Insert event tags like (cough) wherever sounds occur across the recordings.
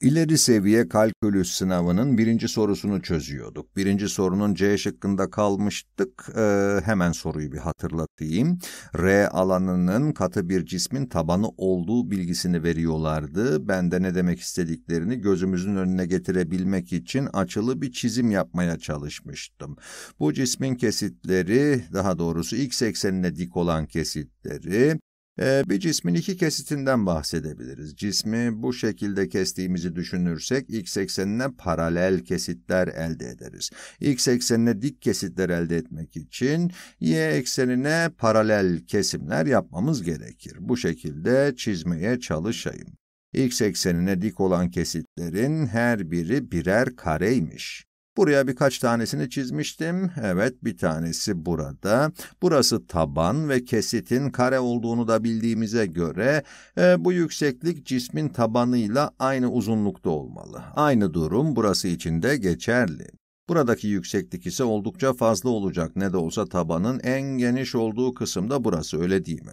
İleri seviye kalkülüs sınavının birinci sorusunu çözüyorduk. Birinci sorunun C şıkkında kalmıştık. Ee, hemen soruyu bir hatırlatayım. R alanının katı bir cismin tabanı olduğu bilgisini veriyorlardı. Ben de ne demek istediklerini gözümüzün önüne getirebilmek için açılı bir çizim yapmaya çalışmıştım. Bu cismin kesitleri, daha doğrusu x eksenine dik olan kesitleri ee, bir cismin iki kesitinden bahsedebiliriz. Cismi bu şekilde kestiğimizi düşünürsek x eksenine paralel kesitler elde ederiz. x eksenine dik kesitler elde etmek için y eksenine paralel kesimler yapmamız gerekir. Bu şekilde çizmeye çalışayım. x eksenine dik olan kesitlerin her biri birer kareymiş. Buraya birkaç tanesini çizmiştim. Evet bir tanesi burada. Burası taban ve kesitin kare olduğunu da bildiğimize göre e, bu yükseklik cismin tabanıyla aynı uzunlukta olmalı. Aynı durum burası için de geçerli. Buradaki yükseklik ise oldukça fazla olacak. Ne de olsa tabanın en geniş olduğu kısımda burası öyle değil mi?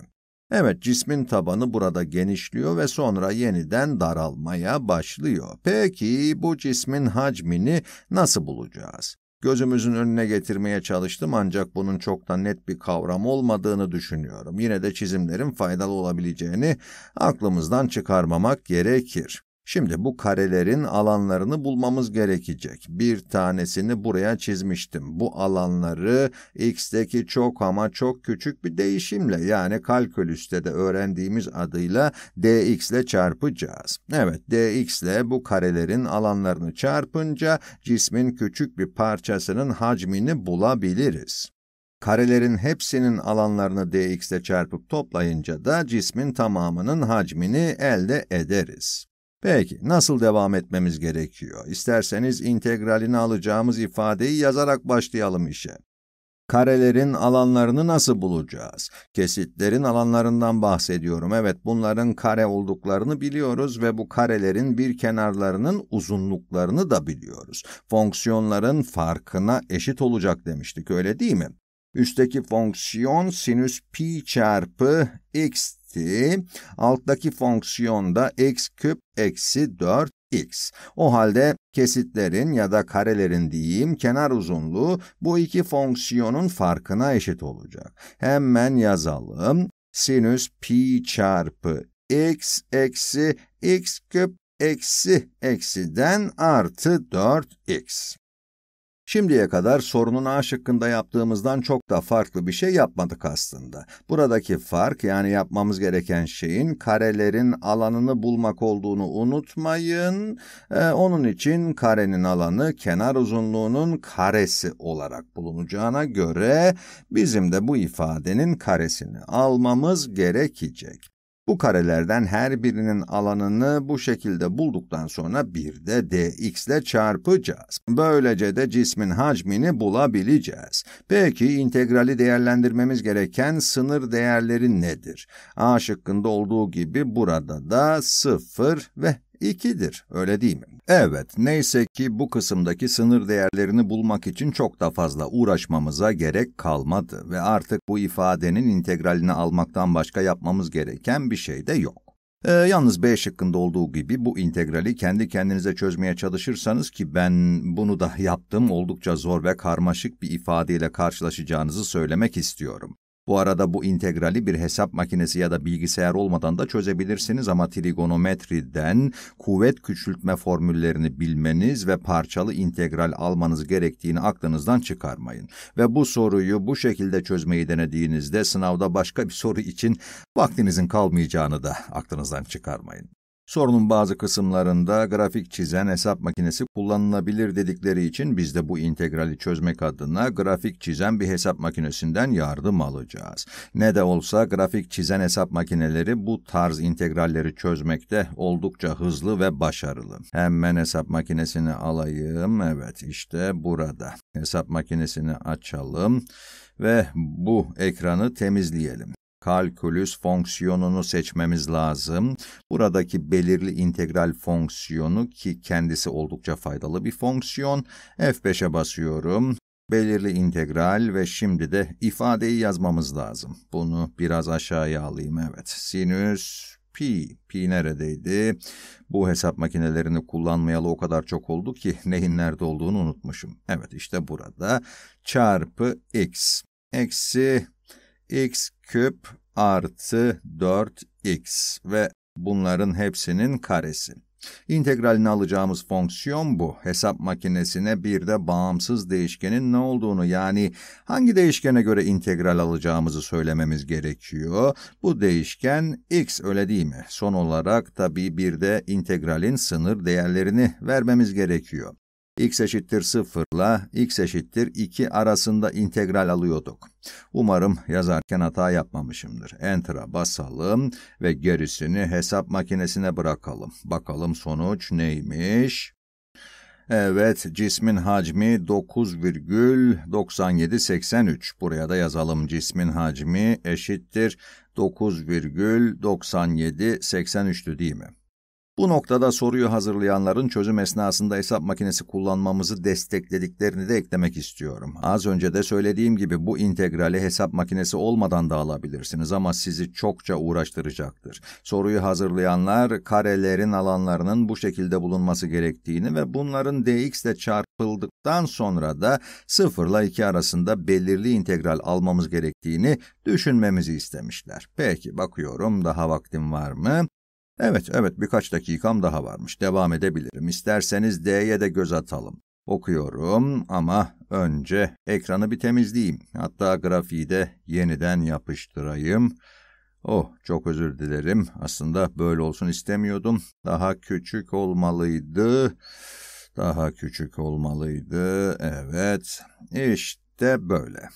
Evet, cismin tabanı burada genişliyor ve sonra yeniden daralmaya başlıyor. Peki bu cismin hacmini nasıl bulacağız? Gözümüzün önüne getirmeye çalıştım ancak bunun çok da net bir kavram olmadığını düşünüyorum. Yine de çizimlerin faydalı olabileceğini aklımızdan çıkarmamak gerekir. Şimdi bu karelerin alanlarını bulmamız gerekecek. Bir tanesini buraya çizmiştim. Bu alanları x'teki çok ama çok küçük bir değişimle yani kalkülüste de öğrendiğimiz adıyla dx ile çarpacağız. Evet dx ile bu karelerin alanlarını çarpınca cismin küçük bir parçasının hacmini bulabiliriz. Karelerin hepsinin alanlarını dx ile çarpıp toplayınca da cismin tamamının hacmini elde ederiz. Peki, nasıl devam etmemiz gerekiyor? İsterseniz integralini alacağımız ifadeyi yazarak başlayalım işe. Karelerin alanlarını nasıl bulacağız? Kesitlerin alanlarından bahsediyorum. Evet, bunların kare olduklarını biliyoruz ve bu karelerin bir kenarlarının uzunluklarını da biliyoruz. Fonksiyonların farkına eşit olacak demiştik, öyle değil mi? Üstteki fonksiyon sinüs pi çarpı x etti. Alttaki fonksiyonda x küp eksi 4 x. O halde kesitlerin ya da karelerin diyeyim kenar uzunluğu bu iki fonksiyonun farkına eşit olacak. Hemen yazalım. Sinüs pi çarpı x eksi x küp eksi eksiden artı 4x. Şimdiye kadar sorunun A şıkkında yaptığımızdan çok da farklı bir şey yapmadık aslında. Buradaki fark yani yapmamız gereken şeyin karelerin alanını bulmak olduğunu unutmayın. Ee, onun için karenin alanı kenar uzunluğunun karesi olarak bulunacağına göre bizim de bu ifadenin karesini almamız gerekecek. Bu karelerden her birinin alanını bu şekilde bulduktan sonra bir de dx ile çarpacağız. Böylece de cismin hacmini bulabileceğiz. Peki integrali değerlendirmemiz gereken sınır değerleri nedir? A şıkkında olduğu gibi burada da 0 ve 2'dir, öyle değil mi? Evet, neyse ki bu kısımdaki sınır değerlerini bulmak için çok da fazla uğraşmamıza gerek kalmadı ve artık bu ifadenin integralini almaktan başka yapmamız gereken bir şey de yok. Ee, yalnız B şıkkında olduğu gibi bu integrali kendi kendinize çözmeye çalışırsanız ki ben bunu da (laughs) yaptım oldukça zor ve karmaşık bir ifadeyle karşılaşacağınızı söylemek istiyorum. Bu arada bu integrali bir hesap makinesi ya da bilgisayar olmadan da çözebilirsiniz ama trigonometriden kuvvet küçültme formüllerini bilmeniz ve parçalı integral almanız gerektiğini aklınızdan çıkarmayın. Ve bu soruyu bu şekilde çözmeyi denediğinizde sınavda başka bir soru için vaktinizin kalmayacağını da aklınızdan çıkarmayın. Sorunun bazı kısımlarında grafik çizen hesap makinesi kullanılabilir dedikleri için biz de bu integrali çözmek adına grafik çizen bir hesap makinesinden yardım alacağız. Ne de olsa grafik çizen hesap makineleri bu tarz integralleri çözmekte oldukça hızlı ve başarılı. Hemen hesap makinesini alayım. Evet işte burada. Hesap makinesini açalım ve bu ekranı temizleyelim kalkülüs fonksiyonunu seçmemiz lazım. Buradaki belirli integral fonksiyonu ki kendisi oldukça faydalı bir fonksiyon. F5'e basıyorum. Belirli integral ve şimdi de ifadeyi yazmamız lazım. Bunu biraz aşağıya alayım evet. Sinüs pi. Pi neredeydi? Bu hesap makinelerini kullanmayalı o kadar çok oldu ki neyin nerede olduğunu unutmuşum. Evet işte burada çarpı x. Eksi x küp artı 4x ve bunların hepsinin karesi. İntegralini alacağımız fonksiyon bu. Hesap makinesine bir de bağımsız değişkenin ne olduğunu yani hangi değişkene göre integral alacağımızı söylememiz gerekiyor. Bu değişken x öyle değil mi? Son olarak tabii bir de integralin sınır değerlerini vermemiz gerekiyor x eşittir 0 ile x eşittir 2 arasında integral alıyorduk. Umarım yazarken hata yapmamışımdır. Enter'a basalım ve gerisini hesap makinesine bırakalım. Bakalım sonuç neymiş? Evet, cismin hacmi 9,9783. Buraya da yazalım cismin hacmi eşittir 9,9783'tü değil mi? Bu noktada soruyu hazırlayanların çözüm esnasında hesap makinesi kullanmamızı desteklediklerini de eklemek istiyorum. Az önce de söylediğim gibi bu integrali hesap makinesi olmadan da alabilirsiniz ama sizi çokça uğraştıracaktır. Soruyu hazırlayanlar karelerin alanlarının bu şekilde bulunması gerektiğini ve bunların dx ile çarpıldıktan sonra da 0 ile 2 arasında belirli integral almamız gerektiğini düşünmemizi istemişler. Peki bakıyorum daha vaktim var mı? Evet, evet birkaç dakikam daha varmış. Devam edebilirim. İsterseniz D'ye de göz atalım. Okuyorum ama önce ekranı bir temizleyeyim. Hatta grafiği de yeniden yapıştırayım. Oh, çok özür dilerim. Aslında böyle olsun istemiyordum. Daha küçük olmalıydı. Daha küçük olmalıydı. Evet, işte böyle.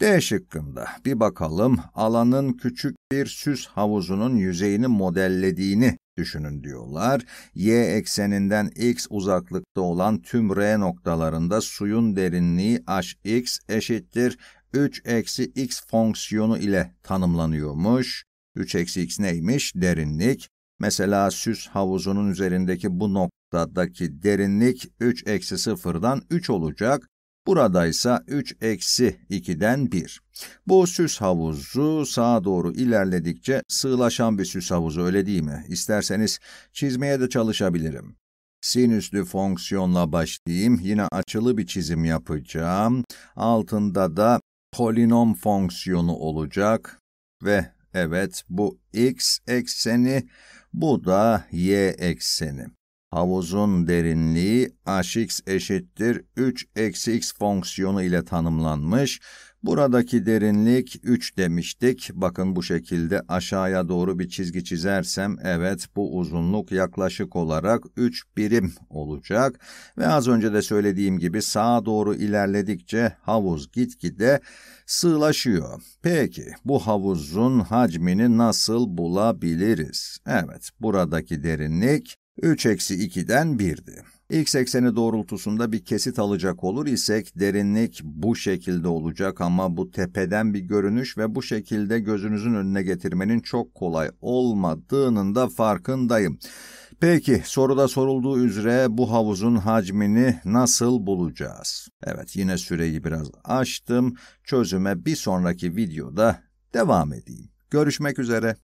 D şıkkında bir bakalım alanın küçük bir süs havuzunun yüzeyini modellediğini düşünün diyorlar. Y ekseninden x uzaklıkta olan tüm R noktalarında suyun derinliği hx eşittir 3 eksi x fonksiyonu ile tanımlanıyormuş. 3 eksi x neymiş? Derinlik. Mesela süs havuzunun üzerindeki bu noktadaki derinlik 3 eksi 0'dan 3 olacak. Buradaysa 3 eksi 2'den 1. Bu süs havuzu sağa doğru ilerledikçe sığlaşan bir süs havuzu öyle değil mi? İsterseniz çizmeye de çalışabilirim. Sinüslü fonksiyonla başlayayım. Yine açılı bir çizim yapacağım. Altında da polinom fonksiyonu olacak. Ve evet bu x ekseni, bu da y ekseni. Havuzun derinliği ax eşittir 3 eksi x fonksiyonu ile tanımlanmış. Buradaki derinlik 3 demiştik. Bakın bu şekilde aşağıya doğru bir çizgi çizersem evet bu uzunluk yaklaşık olarak 3 birim olacak. Ve az önce de söylediğim gibi sağa doğru ilerledikçe havuz gitgide sığlaşıyor. Peki bu havuzun hacmini nasıl bulabiliriz? Evet buradaki derinlik 3 eksi 2'den 1'di. X ekseni doğrultusunda bir kesit alacak olur isek derinlik bu şekilde olacak ama bu tepeden bir görünüş ve bu şekilde gözünüzün önüne getirmenin çok kolay olmadığının da farkındayım. Peki soruda sorulduğu üzere bu havuzun hacmini nasıl bulacağız? Evet yine süreyi biraz açtım. Çözüme bir sonraki videoda devam edeyim. Görüşmek üzere.